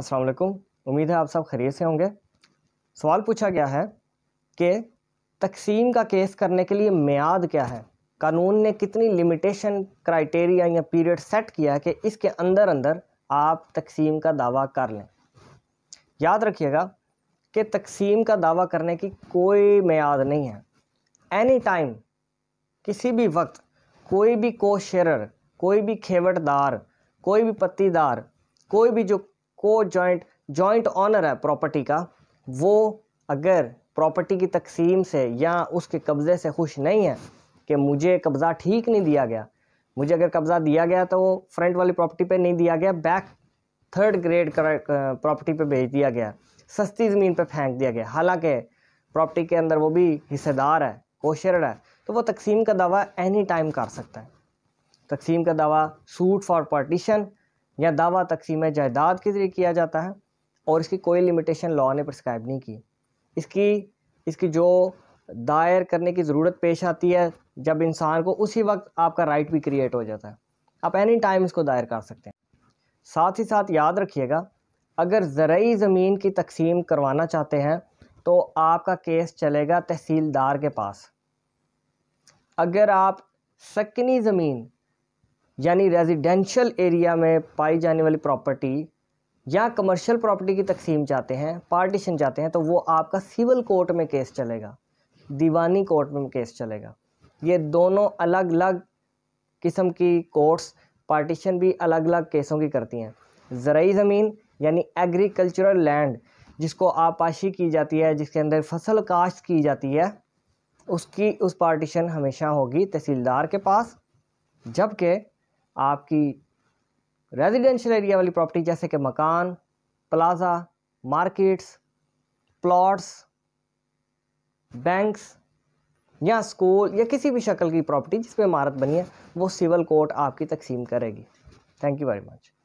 अस्सलाम वालेकुम उम्मीद है आप सब खरीद से होंगे सवाल पूछा गया है कि तकसीम का केस करने के लिए मियाद क्या है कानून ने कितनी लिमिटेशन क्राइटेरिया या पीरियड सेट किया है कि इसके अंदर अंदर आप तकसीम का दावा कर लें याद रखिएगा कि तकसीम का दावा करने की कोई मियाद नहीं है एनी टाइम किसी भी वक्त कोई भी कोशेरर कोई भी खेवटदार कोई भी पत्तीदार कोई भी जो को जॉइंट जॉइंट ऑनर है प्रॉपर्टी का वो अगर प्रॉपर्टी की तकसीम से या उसके कब्ज़े से खुश नहीं है कि मुझे कब्ज़ा ठीक नहीं दिया गया मुझे अगर कब्ज़ा दिया गया तो वो फ्रंट वाली प्रॉपर्टी पे नहीं दिया गया बैक थर्ड ग्रेड प्रॉपर्टी पे भेज दिया गया सस्ती ज़मीन पे फेंक दिया गया हालांकि प्रॉपर्टी के अंदर वो भी हिस्सेदार है कोशरड है तो वो तकसीम का दावा एनी टाइम कर सकता है तकसीम का दावा सूट फॉर पार्टीशन या दावा तकसीम जायदाद के ज़रिए किया जाता है और इसकी कोई लिमिटेशन लॉ ने प्रस्क्राइब नहीं की इसकी इसकी जो दायर करने की ज़रूरत पेश आती है जब इंसान को उसी वक्त आपका राइट भी क्रिएट हो जाता है आप एनी टाइम इसको दायर कर सकते हैं साथ ही साथ याद रखिएगा अगर ज़रूरी ज़मीन की तकसीम करवाना चाहते हैं तो आपका केस चलेगा तहसीलदार के पास अगर आप सकनी ज़मीन यानी रेजिडेंशियल एरिया में पाई जाने वाली प्रॉपर्टी या कमर्शियल प्रॉपर्टी की तकसीम चाहते हैं पार्टीशन चाहते हैं तो वो आपका सिविल कोर्ट में केस चलेगा दीवानी कोर्ट में केस चलेगा ये दोनों अलग अलग किस्म की कोर्ट्स पार्टीशन भी अलग अलग केसों की करती हैं ज़रूरी ज़मीन यानी एग्रीकल्चरल लैंड जिसको आपाशी की जाती है जिसके अंदर फसल काश्त की जाती है उसकी उस पार्टीशन हमेशा होगी तहसीलदार के पास जबकि आपकी रेजिडेंशियल एरिया वाली प्रॉपर्टी जैसे कि मकान प्लाजा मार्केट्स प्लॉट्स बैंक्स या स्कूल या किसी भी शक्ल की प्रॉपर्टी जिसमें इमारत बनी है वो सिविल कोर्ट आपकी तकसीम करेगी थैंक यू वेरी मच